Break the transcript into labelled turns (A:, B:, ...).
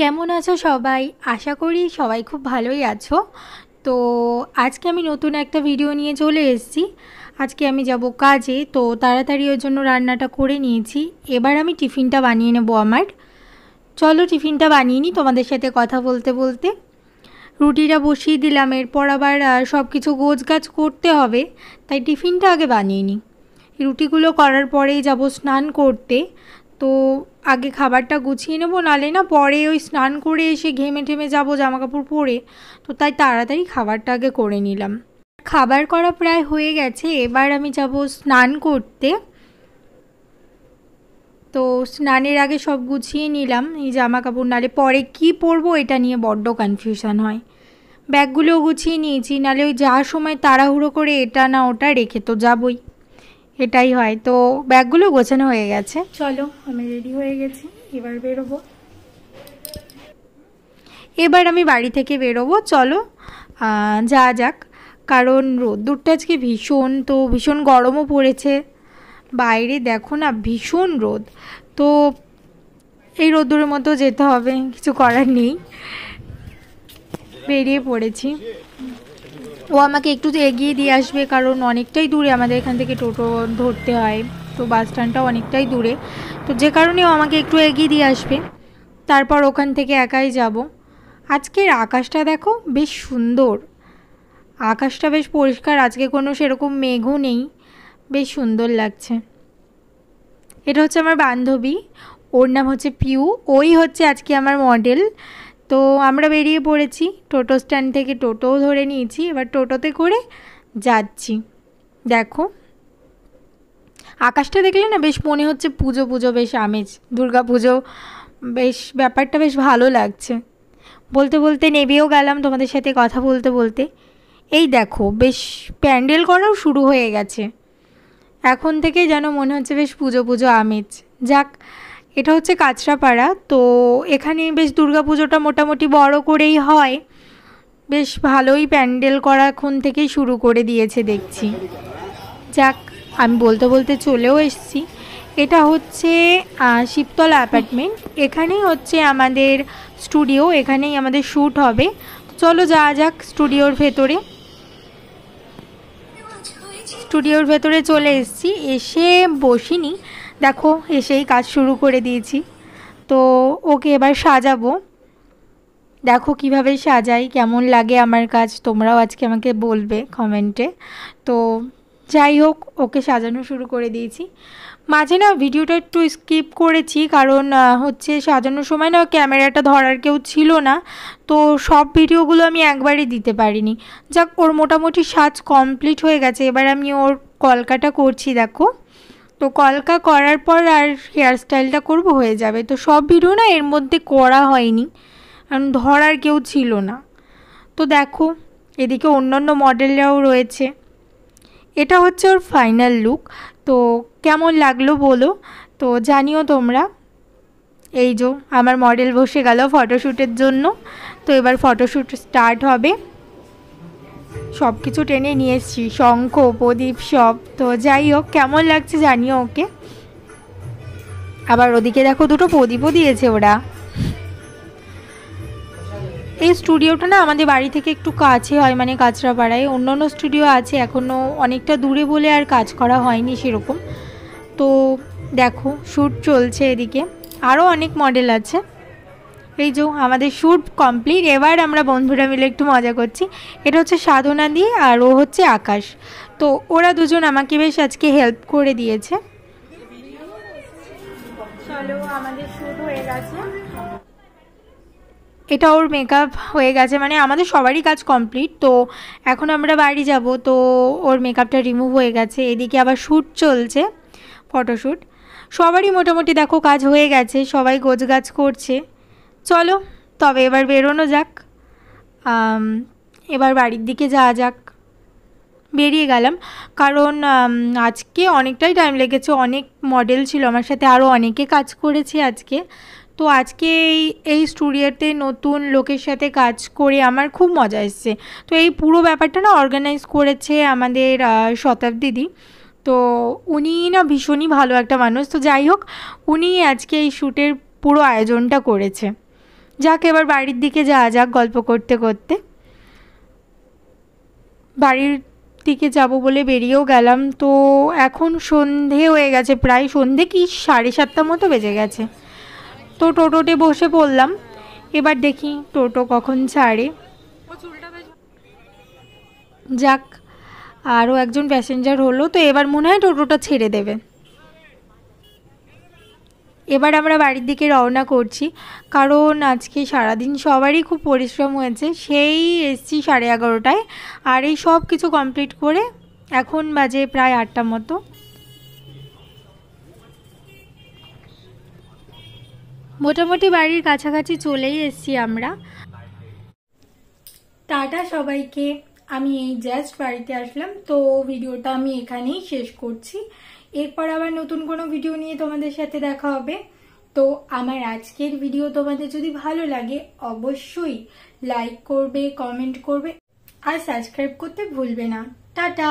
A: কেমন আছো সবাই আশা করি সবাই খুব ভালোই আছো তো আজকে আমি নতুন একটা ভিডিও নিয়ে চলে এসেছি আজকে আমি যাব কাজে তো তাড়াতাড়ি ওর জন্য রান্নাটা করে নিয়েছি এবার আমি টিফিনটা বানিয়ে নেব আমার চলো টিফিনটা বানিয়ে নিই তোমাদের সাথে কথা বলতে বলতে রুটিটা বসিয়ে দিলাম এরপর আবার সব কিছু গোছগাছ করতে হবে তাই টিফিনটা আগে বানিয়ে নিই রুটিগুলো করার পরেই যাব স্নান করতে তো আগে খাবারটা গুছিয়ে নেবো নালে না পরে ওই স্নান করে এসে ঘেমে ঠেমে যাবো জামাকাপড় পরে তো তাই তাড়াতাড়ি খাবারটা আগে করে নিলাম খাবার করা প্রায় হয়ে গেছে এবার আমি যাব স্নান করতে তো স্নানের আগে সব গুছিয়ে নিলাম এই জামা কাপড় নালে পরে কি পরবো এটা নিয়ে বড্ড কনফিউশন হয় ব্যাগগুলোও গুছিয়ে নিয়েছি নালে ওই যা সময় তাড়াহুড়ো করে এটা না ওটা রেখে তো যাবই এটাই হয় তো ব্যাগগুলো গোছানো হয়ে গেছে চলো আমি রেডি হয়ে গেছি এবার বেরোবো এবার আমি বাড়ি থেকে বেরোবো চলো যা যাক কারণ রোদ্দুরটা আজকে ভীষণ তো ভীষণ গরমও পড়েছে বাইরে দেখো না ভীষণ রোদ তো এই রোদ্দুরের মতো যেতে হবে কিছু করার নেই বেরিয়ে পড়েছি ও আমাকে একটু তো এগিয়ে দিয়ে আসবে কারণ অনেকটাই দূরে আমাদের এখান থেকে টোটো ধরতে হয় তো বাস স্ট্যান্ডটা অনেকটাই দূরে তো যে কারণে ও আমাকে একটু এগিয়ে দিয়ে আসবে তারপর ওখান থেকে একাই যাব আজকের আকাশটা দেখো বেশ সুন্দর আকাশটা বেশ পরিষ্কার আজকে কোনো সেরকম মেঘও নেই বেশ সুন্দর লাগছে এটা হচ্ছে আমার বান্ধবী ওর নাম হচ্ছে পিউ ওই হচ্ছে আজকে আমার মডেল তো আমরা বেরিয়ে পড়েছি টোটো স্ট্যান্ড থেকে টোটোও ধরে নিয়েছি এবার টোটোতে করে যাচ্ছি দেখো আকাশটা দেখলে না বেশ মনে হচ্ছে পুজো পুজো বেশ আমেজ দুর্গা পুজো বেশ ব্যাপারটা বেশ ভালো লাগছে বলতে বলতে নেবেও গেলাম তোমাদের সাথে কথা বলতে বলতে এই দেখো বেশ প্যান্ডেল করাও শুরু হয়ে গেছে এখন থেকে যেন মনে হচ্ছে বেশ পুজো পুজো আমেজ যাক এটা হচ্ছে কাঁচরাপাড়া তো এখানে বেশ দুর্গা পুজোটা মোটামুটি বড় করেই হয় বেশ ভালোই প্যান্ডেল করা এখন থেকেই শুরু করে দিয়েছে দেখছি যাক আমি বলতে বলতে চলেও এসছি এটা হচ্ছে শিবতলা অ্যাপার্টমেন্ট এখানেই হচ্ছে আমাদের স্টুডিও এখানেই আমাদের শ্যুট হবে চলো যাওয়া যাক স্টুডিওর ভেতরে স্টুডিওর ভেতরে চলে এসেছি এসে বসিনি দেখো এসেই কাজ শুরু করে দিয়েছি তো ওকে এবার সাজাবো দেখো কিভাবে সাজাই কেমন লাগে আমার কাজ তোমরাও আজকে আমাকে বলবে কমেন্টে তো যাই হোক ওকে সাজানো শুরু করে দিয়েছি মাঝে না ভিডিওটা একটু স্কিপ করেছি কারণ হচ্ছে সাজানোর সময় না ক্যামেরাটা ধরার কেউ ছিল না তো সব ভিডিওগুলো আমি একবারই দিতে পারিনি যাক ওর মোটামুটি সাজ কমপ্লিট হয়ে গেছে এবার আমি ওর কলকাটা করছি দেখো তো কলকা করার পর আর হেয়ারস্টাইলটা করব হয়ে যাবে তো সব ভিডিও না এর মধ্যে করা হয়নি কারণ ধরার কেউ ছিল না তো দেখো এদিকে অন্যান্য মডেলরাও রয়েছে এটা হচ্ছে ওর ফাইনাল লুক তো কেমন লাগলো বলো তো জানিও তোমরা এই যে আমার মডেল বসে গেল ফটোশ্যুটের জন্য তো এবার ফটোশ্যুট স্টার্ট হবে সব কিছু টেনে নিয়ে এসছি শঙ্খ প্রদীপ সব তো যাই হোক কেমন লাগছে জানিও ওকে আবার ওদিকে দেখো দুটো প্রদীপও দিয়েছে ওরা এই স্টুডিওটা না আমাদের বাড়ি থেকে একটু কাছে হয় মানে কাঁচরাপাড়ায় অন্য অন্য স্টুডিও আছে এখনও অনেকটা দূরে বলে আর কাজ করা হয়নি সেরকম তো দেখো শ্যুট চলছে এদিকে আরও অনেক মডেল আছে এই যে আমাদের শ্যুট কমপ্লিট এবার আমরা বন্ধুরা মিলে একটু মজা করছি এটা হচ্ছে সাধনা দিয়ে আর ও হচ্ছে আকাশ তো ওরা দুজন আমাকে বেশ আজকে হেল্প করে দিয়েছে চলো আমাদের শ্যুট হয়ে গেছে এটা ওর মেকআপ হয়ে গেছে মানে আমাদের সবারই কাজ কমপ্লিট তো এখন আমরা বাড়ি যাব তো ওর মেকআপটা রিমুভ হয়ে গেছে এদিকে আবার শ্যুট চলছে ফটোশ্যুট সবারই মোটামুটি দেখো কাজ হয়ে গেছে সবাই গোছগাছ করছে চলো তবে এবার বেরোনো যাক এবার বাড়ির দিকে যাওয়া যাক বেরিয়ে গেলাম কারণ আজকে অনেকটাই টাইম লেগেছে অনেক মডেল ছিল আমার সাথে আরও অনেকে কাজ করেছে আজকে তো আজকে এই এই স্টুডিওতে নতুন লোকের সাথে কাজ করে আমার খুব মজা এসছে তো এই পুরো ব্যাপারটা না অর্গানাইজ করেছে আমাদের দিদি তো উনি না ভীষণই ভালো একটা মানুষ তো যাই হোক উনি আজকে এই শ্যুটের পুরো আয়োজনটা করেছে যাক এবার বাড়ির দিকে যাওয়া যাক গল্প করতে করতে বাড়ির দিকে যাব বলে বেরিয়েও গেলাম তো এখন সন্ধে হয়ে গেছে প্রায় সন্ধে কি সাড়ে সাতটার মতো বেজে গেছে তো টোটোতে বসে পড়লাম এবার দেখি টোটো কখন ছাড়ে যাক আরও একজন প্যাসেঞ্জার হলো তো এবার মনে হয় টোটোটা ছেড়ে দেবে এবার আমরা বাড়ির দিকে রওনা করছি কারণ আজকে সারাদিন সবারই খুব পরিশ্রম হয়েছে সেই এসছি সাড়ে এগারোটায় আর এই সব কিছু কমপ্লিট করে এখন বাজে প্রায় আটটা মতো মোটামুটি বাড়ির কাছাকাছি চলেই এসছি আমরা টাটা সবাইকে আমি এই জাস্ট বাড়িতে আসলাম তো ভিডিওটা আমি এখানেই শেষ করছি এরপর আবার নতুন কোনো ভিডিও নিয়ে তোমাদের সাথে দেখা হবে তো আমার আজকের ভিডিও তোমাদের যদি ভালো লাগে অবশ্যই লাইক করবে কমেন্ট করবে আর সাবস্ক্রাইব করতে ভুলবে না টাটা